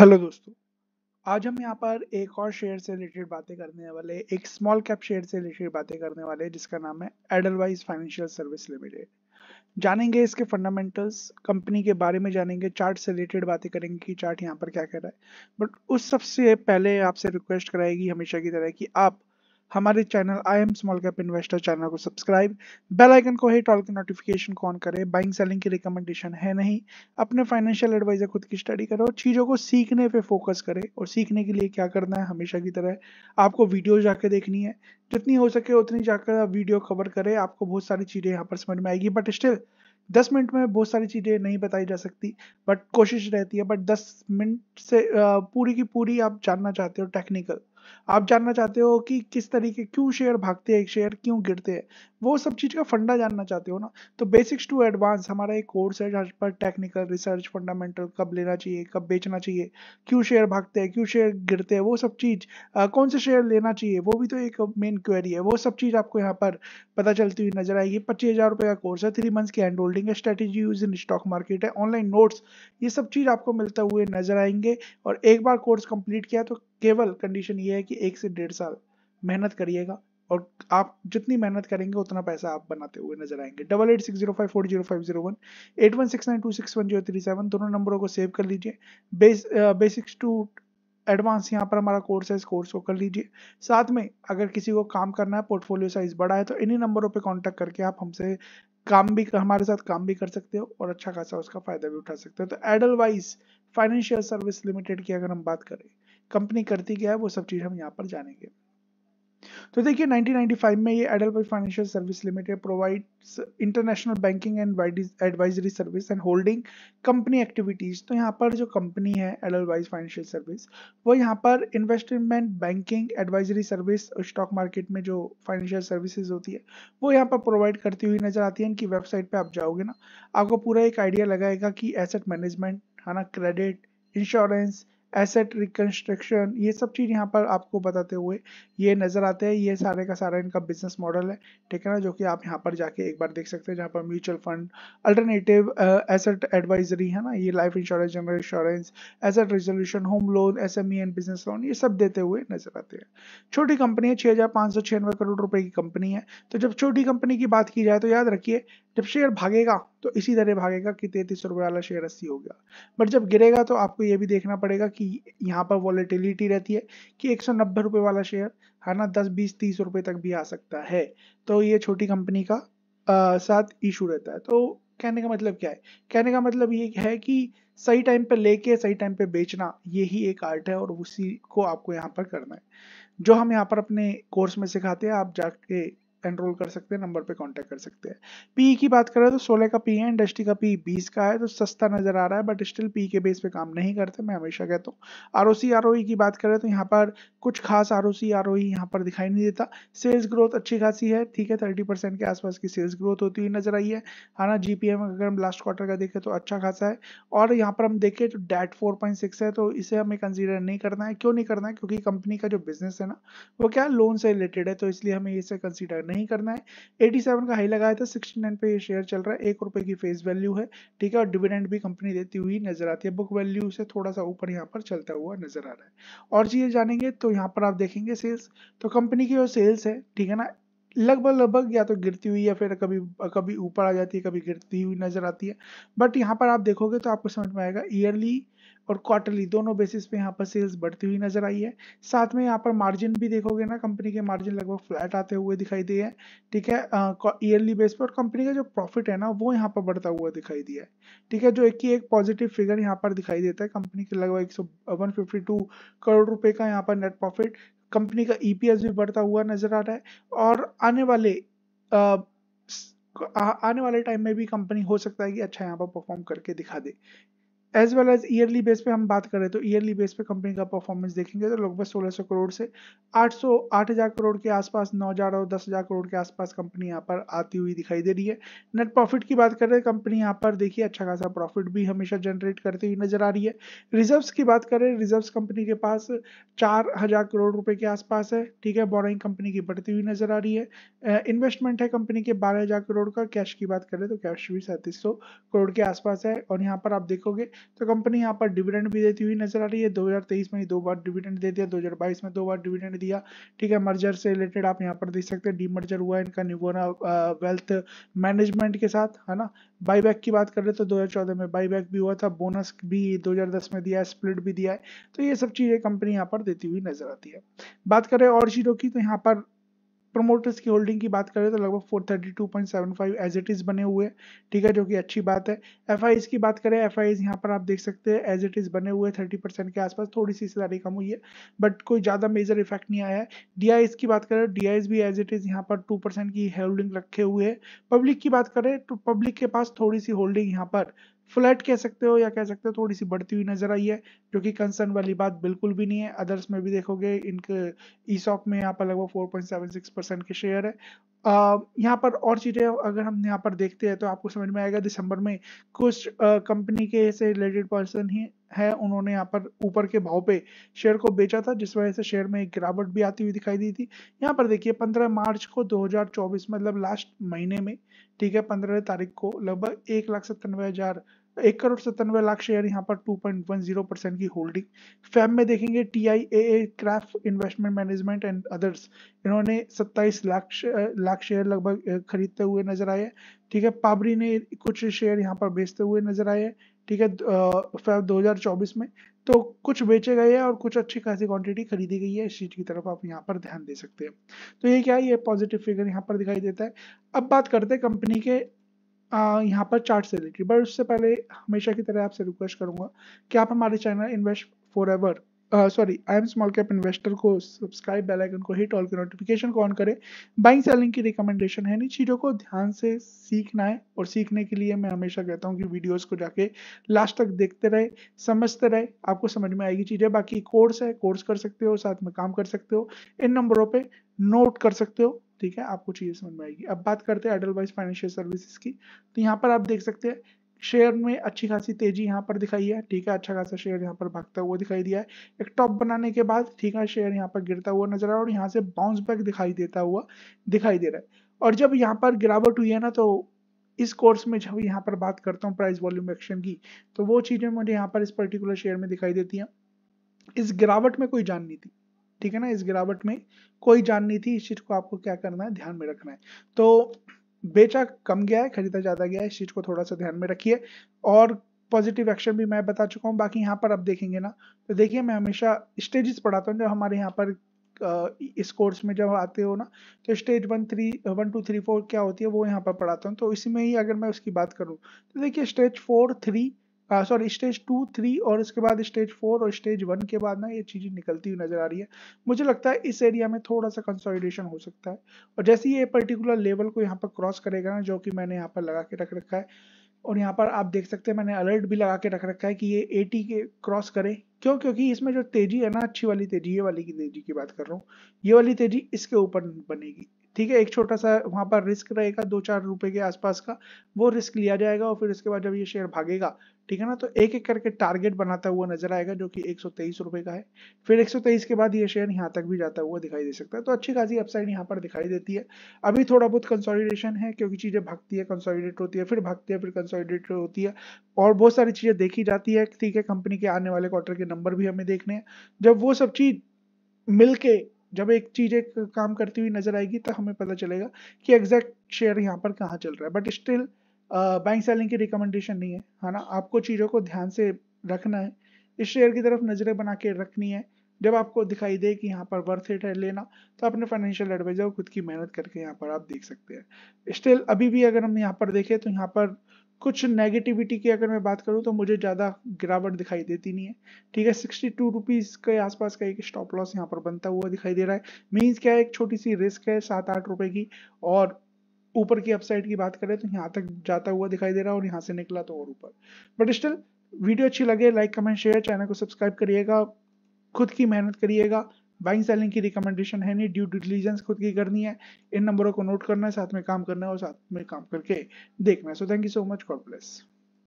hello दोस्तों आज हम यहाँ पर एक और शेयर से रिलेटेड बातें करने वाले एक स्मॉल कैप शेयर से रिलेटेड बातें करने वाले जिसका नाम है एडलवाइज फाइनेंशियल सर्विस लिमिटेड जानेंगे इसके फंडामेंटल्स कंपनी के बारे में जानेंगे चार्ट से रिलेटेड बातें करेंगे कि चार्ट यहाँ पर क्या कह रहा है बट उस सबसे पहले आपसे रिक्वेस्ट कराएगी हमेशा की तरह कि आप हमारे channel I am small cap investor channel को सब्सक्राइब बेल आइकन को हिट ऑल के नोटिफिकेशन को ऑन करें बाइंग सेलिंग की रिकमेंडेशन है नहीं अपने फाइनेंशियल एडवाइजर खुद की स्टडी करो चीज़ों को सीखने पे फोकस करें और सीखने के लिए क्या करना है हमेशा की तरह आपको वीडियो जाके देखनी है जितनी हो सके उतनी जाकर आप वीडियो कवर करें आपको बहुत सारी चीज़ें यहाँ पर समझ में आएगी बट स्टिल दस मिनट में बहुत सारी चीज़ें नहीं बताई जा सकती बट कोशिश रहती है बट दस मिनट से पूरी की पूरी आप जानना चाहते हो टेक्निकल आप जानना चाहते हो कि किस तरीके क्यों शेयर भागते हैं शेयर क्यों गिरते हैं वो सब चीज़ का फंडा जानना चाहते हो ना तो बेसिक्स टू एडवांस हमारा एक कोर्स है जहाँ पर टेक्निकल रिसर्च फंडामेंटल कब लेना चाहिए कब बेचना चाहिए क्यों शेयर भागते हैं क्यों शेयर गिरते हैं वो सब चीज़ कौन से शेयर लेना चाहिए वो भी तो एक मेन क्वेरी है वो सब चीज़ आपको यहाँ पर पता चलती हुई नजर आएगी पच्चीस हज़ार रुपये का कोर्स है थ्री मंथ्स की हैंड होल्डिंग है strategy use in stock market है ऑनलाइन नोट्स ये सब चीज़ आपको मिलता हुए नजर आएंगे और एक बार कोर्स कंप्लीट किया तो केवल कंडीशन ये है कि एक से डेढ़ साल मेहनत करिएगा और आप जितनी मेहनत करेंगे उतना पैसा आप बनाते हुए नजर आएंगे double eight six zero five four zero five zero one eight one six nine two six one zero three seven दोनों नंबरों को सेव कर लीजिए बेस बेसिक्स टू एडवांस यहाँ पर हमारा कोर्स है इस कोर्स को कर लीजिए साथ में अगर किसी को काम करना है पोर्टफोलियो साइज बड़ा है तो इन्हीं नंबरों पर कॉन्टैक्ट करके आप हमसे काम भी हमारे साथ काम भी कर सकते हो और अच्छा खासा उसका फायदा भी उठा सकते हो तो एडल वाइज फाइनेंशियल सर्विस लिमिटेड की अगर हम बात करें कंपनी करती क्या है वो सब चीज़ हम यहाँ पर जानेंगे तो देखिए 1995 में ये adult financial service limited provides international banking and advisory service and holding company activities तो यहाँ पर जो कंपनी है एडल्ट फाइनेंशियल सर्विस वो यहाँ पर investment banking advisory service stock market में जो फाइनेंशियल सर्विसेज होती है वो यहाँ पर प्रोवाइड करती हुई नजर आती है इनकी वेबसाइट पर आप जाओगे ना आपको पूरा एक आइडिया लगाएगा कि एसेट मैनेजमेंट है ना क्रेडिट इंश्योरेंस एसेट रिकंस्ट्रक्शन ये सब चीज़ यहाँ पर आपको बताते हुए ये नज़र आते हैं ये सारे का सारा इनका बिजनेस मॉडल है ठीक है ना जो कि आप यहाँ पर जाके एक बार देख सकते हैं जहाँ पर mutual fund alternative asset advisory है ना ये life insurance general insurance asset resolution home loan S and business loan ये सब देते हुए नजर आते हैं छोटी कंपनी है छः करोड़ रुपए की कंपनी है तो जब छोटी कंपनी की बात की जाए तो याद रखिए जब शेयर भागेगा तो इसी तरह भागेगा कि तैतीस रुपए वाला शेयर अस्सी हो गया बट जब गिरेगा तो आपको ये भी देखना पड़ेगा कि यहाँ पर वॉलेटिलिटी रहती है कि एक सौ नब्बे रुपये वाला शेयर है ना दस बीस तीस रुपये तक भी आ सकता है तो ये छोटी कंपनी का आ, साथ इशू रहता है तो कहने का मतलब क्या है कहने का मतलब ये है कि सही टाइम पर लेके सही टाइम पे बेचना ये ही एक आर्ट है और उसी को आपको यहाँ पर करना है जो हम यहाँ पर अपने कोर्स में सिखाते हैं आप जाके एनरोल कर सकते हैं नंबर पे कांटेक्ट कर सकते हैं पी की बात करें तो सोलह का पी है इंडस्ट्री का पी बीस का है तो सस्ता नजर आ रहा है बट स्टिल पी के बेस पे काम नहीं करते मैं हमेशा कहता हूँ R O C R O की बात करें तो यहाँ पर कुछ खास R O C R O ई यहाँ पर दिखाई नहीं देता सेल्स ग्रोथ अच्छी खासी है ठीक है थर्टी परसेंट के आसपास की सेल्स ग्रोथ होती हुई नजर आई है हाना जी पी एम अगर हम लास्ट क्वार्टर का देखें तो अच्छा खासा है और यहाँ पर हम देखें तो डेट फोर पॉइंट सिक्स है तो इसे हमें कंसिडर नहीं करना है क्यों नहीं करना है क्योंकि कंपनी का जो बिजनेस है ना वो क्या लोन से रिलेटेड है तो इसलिए हमें इसे कंसिडर नहीं करना है 87 का हाई लगाया था 69 पे ये शेयर चल रहा है एक रुपए की फेस वैल्यू है ठीक है और डिविडेंड भी कंपनी देती हुई नजर आती है बुक वैल्यू से थोड़ा सा ऊपर यहाँ पर चलता हुआ नजर आ रहा है और चीज जानेंगे तो यहाँ पर आप देखेंगे सेल्स तो कंपनी की जो सेल्स है ठीक है ना लगभग लगभग या तो गिरती हुई या फिर कभी कभी ऊपर आ जाती है कभी गिरती हुई नजर आती है बट यहाँ पर आप देखोगे तो आपको समझ में आएगा ईयरली और क्वार्टरली दोनों बेसिस पे यहाँ पर सेल्स बढ़ती हुई नजर आई है साथ में यहाँ पर मार्जिन भी देखोगे ना कंपनी के मार्जिन लगभग फ्लैट आते हुए दिखाई दिए हैं ठीक है ईयरली बेस पर और कंपनी का जो प्रॉफिट है ना वो यहाँ पर बढ़ता हुआ दिखाई दिया है ठीक है जो एक ही एक पॉजिटिव फिगर यहाँ पर दिखाई देता है कंपनी के लगभग एक करोड़ रुपए का यहाँ पर नेट प्रॉफिट कंपनी का ईपीएस भी बढ़ता हुआ नजर आ रहा है और आने वाले आ, आने वाले टाइम में भी कंपनी हो सकता है कि अच्छा यहाँ पर परफॉर्म करके दिखा दे as well as yearly base पे हम बात करें तो ईयरली बेस पे कंपनी का परफॉर्मेंस देखेंगे तो लगभग 1600 करोड़ से 800 8000 करोड़ के आसपास 9000 और 10000 करोड़ के आसपास कंपनी यहाँ पर आती हुई दिखाई दे रही है नेट प्रॉफिट की बात करें कंपनी यहाँ पर देखिए अच्छा खासा प्रॉफिट भी हमेशा जनरेट करती हुई नजर आ रही है रिजर्व्स की बात करें रिजर्व कंपनी के पास चार हजार करोड़ रुपए के आसपास है ठीक है बोरिंग कंपनी की बढ़ती हुई नजर आ रही है इन्वेस्टमेंट है कंपनी के बारह हजार करोड़ का कैश की बात करें तो कैश भी सैंतीस करोड़ के आसपास है और यहाँ पर आप देखोगे तो कंपनी यहाँ पर डिविडेंड भी देती हुई नजर आ रही है 2023 में दो बार डिविडेंड दे दिया 2022 में दो बार डिविडेंड दिया ठीक है मर्जर से रिलेटेड आप यहाँ पर देख सकते हैं डी मर्जर हुआ इनका निवोना वेल्थ मैनेजमेंट के साथ है ना बाईबैक की बात कर रहे तो 2014 में बाईबैक भी हुआ था बोनस भी 2010 में दिया है स्प्लिट भी दिया है तो ये सब चीजें कंपनी यहाँ पर देती हुई नजर आती है बात करें और चीजों की तो यहाँ पर प्रमोटर्स की होल्डिंग की बात करें तो लगभग 432.75 एज इट इज़ बने हुए ठीक है जो कि अच्छी बात है एफ की बात करें एफ आई यहाँ पर आप देख सकते हैं एज इट इज़ बने हुए 30 परसेंट के आसपास थोड़ी सी हिस्सेदारी कम हुई है बट कोई ज़्यादा मेजर इफेक्ट नहीं आया है डी की बात करें डी भी एज इट इज़ यहाँ पर टू की होल्डिंग रखे हुए है पब्लिक की बात करें तो पब्लिक के पास थोड़ी सी होल्डिंग यहाँ पर फ्लैट कह सकते हो या कह सकते हो थोड़ी सी बढ़ती हुई नजर आई है जो कि कंसर्न वाली बात बिल्कुल भी नहीं है अदर्स में भी देखोगे इनके ईसॉक में यहाँ पर लगभग 4.76 परसेंट के शेयर है यहाँ पर और चीज़ें अगर हम यहाँ पर देखते हैं तो आपको समझ में आएगा दिसंबर में कुछ कंपनी के से रिलेटेड पर्सन ही है उन्होंने यहाँ पर ऊपर के भाव पे शेयर को बेचा था जिस वजह से शेयर में एक गिरावट भी आती हुई दिखाई दी थी यहाँ पर देखिए 15 मार्च को 2024 मतलब लास्ट महीने में ठीक है 15 तारीख को लगभग एक लाख सत्तानवे हज़ार एक करोड़ सत्तानवे लाख शेयर यहाँ पर two point one zero percent की होल्डिंग फैम में देखेंगे T I A A craft investment management and others इन्होंने सत्ताईस लाख लाख शेयर लगभग खरीदते हुए नजर आए ठीक है पाबरी ने कुछ शेयर यहाँ पर बेचते हुए नजर आए ठीक है फैब 2024 में तो कुछ बेचे गए हैं और कुछ अच्छी खासी क्वांटिटी खरीदी गई है इस चीज की तरफ आप यहाँ पर ध्यान दे सकते हैं तो ये क्या है ये पॉजिटिव फिगर यहाँ पर दिखाई देता है अब बात करते हैं कंपनी के यहाँ पर चार्ट से रिलेटेड बट उससे पहले हमेशा की तरह आपसे रिक्वेस्ट करूँगा कि आप हमारे channel invest forever sorry I am small cap investor को सब्सक्राइब बेल आइकन को हिट ऑल के नोटिफिकेशन को ऑन करें बाइंग सेलिंग की रिकमेंडेशन है इन चीज़ों को ध्यान से सीखना है और सीखने के लिए मैं हमेशा कहता हूँ कि वीडियोस को जाके लास्ट तक देखते रहे समझते रहे आपको समझ में आएगी चीज़ें बाकी कोर्स है कोर्स कर सकते हो साथ में काम कर सकते हो इन नंबरों पर नोट कर सकते हो ठीक है आपको चीज़ें समझ में आएगी अब बात करते हैं एडलवाइज फाइनेंशियल सर्विसेज की तो यहाँ पर आप देख सकते हैं शेयर में अच्छी खासी तेजी यहाँ पर दिखाई है ठीक है अच्छा खासा शेयर यहाँ पर भागता हुआ दिखाई दिया है एक टॉप बनाने के बाद ठीक है शेयर यहाँ पर गिरता हुआ नजर आ रहा है और यहाँ से बाउंस बैक दिखाई देता हुआ दिखाई दे रहा है और जब यहाँ पर गिरावट हुई है ना तो इस कोर्स में जब यहाँ पर बात करता हूँ प्राइस वॉल्यूम एक्शन की तो वो चीज़ें मुझे यहाँ पर इस पर्टिकुलर शेयर में दिखाई देती है इस गिरावट में कोई जान नहीं थी ठीक है ना इस गिरावट में कोई जान नहीं थी इस चीज़ को आपको क्या करना है ध्यान में रखना है तो बेचा कम गया है खरीदा ज़्यादा गया है इस चीज़ को थोड़ा सा ध्यान में रखिए और पॉजिटिव एक्शन भी मैं बता चुका हूँ बाकी यहाँ पर आप देखेंगे ना तो देखिए मैं हमेशा स्टेजेस पढ़ाता हूँ जब हमारे यहाँ पर इस कोर्स में जब आते हो ना तो stage one three one two three four क्या होती है वो यहाँ पर पढ़ाता हूँ तो इसी में ही अगर मैं उसकी बात करूँ तो देखिए stage four three sorry stage two three और इसके बाद स्टेज फोर और स्टेज वन के बाद ना ये चीज़ें निकलती हुई नज़र आ रही है मुझे लगता है इस एरिया में थोड़ा सा कंसोलिडेशन हो सकता है और जैसे ही ये पर्टिकुलर लेवल को यहाँ पर क्रॉस करेगा ना जो कि मैंने यहाँ पर लगा के रख रखा है और यहाँ पर आप देख सकते हैं मैंने अलर्ट भी लगा के रख रखा है कि ये 80 के क्रॉस करे क्यों क्योंकि इसमें जो तेजी है ना अच्छी वाली तेजी ये वाली की तेजी की बात कर रहा हूँ ये वाली तेजी इसके ऊपर बनेगी ठीक है एक छोटा सा वहाँ पर रिस्क रहेगा दो चार रुपए के आसपास का वो रिस्क लिया जाएगा और फिर इसके बाद जब ये शेयर भागेगा ठीक है ना तो एक एक करके टारगेट बनाता हुआ नजर आएगा जो कि एक रुपए का है फिर एक के बाद ये शेयर यहाँ तक भी जाता हुआ दिखाई दे सकता है तो अच्छी खासी अपसाइड यहाँ पर दिखाई देती है अभी थोड़ा बहुत कंसोलिडेशन है क्योंकि चीजें भागती है कंसोलिडेट होती है फिर भागती है फिर कंसोलिडेट होती है और बहुत सारी चीजें देखी जाती है ठीक है कंपनी के आने वाले क्वार्टर के नंबर भी हमें देखने हैं जब वो सब चीज मिलके जब एक चीज एक काम करती हुई नजर आएगी तो हमें पता चलेगा कि एग्जैक्ट शेयर यहाँ पर कहाँ चल रहा है बट स्टिल बैंक सेलिंग की रिकमेंडेशन नहीं है है ना आपको चीज़ों को ध्यान से रखना है इस शेयर की तरफ नज़रें बना के रखनी है जब आपको दिखाई दे कि यहाँ पर वर्थ इट है लेना तो अपने फाइनेंशियल एडवाइजर को खुद की मेहनत करके यहाँ पर आप देख सकते हैं स्टिल अभी भी अगर हम यहाँ पर देखें तो यहाँ पर कुछ नेगेटिविटी की अगर मैं बात करूँ तो मुझे ज़्यादा गिरावट दिखाई देती नहीं है ठीक है सिक्सटी टू रुपीज़ के आसपास का एक स्टॉप लॉस यहाँ पर बनता हुआ दिखाई दे रहा है मीन्स क्या है एक छोटी सी रिस्क है सात आठ रुपये की और ऊपर की अपसाइड की बात करें तो यहाँ तक जाता हुआ दिखाई दे रहा है और यहाँ से निकला तो और ऊपर बट स्टिल वीडियो अच्छी लगे लाइक कमेंट शेयर चैनल को सब्सक्राइब करिएगा खुद की मेहनत करिएगा बाइंग सेलिंग की रिकमेंडेशन है नहीं ड्यू डिलीजेंस खुद की करनी है इन नंबरों को नोट करना है साथ में काम करना है और साथ में काम करके देखना है so thank you so much God bless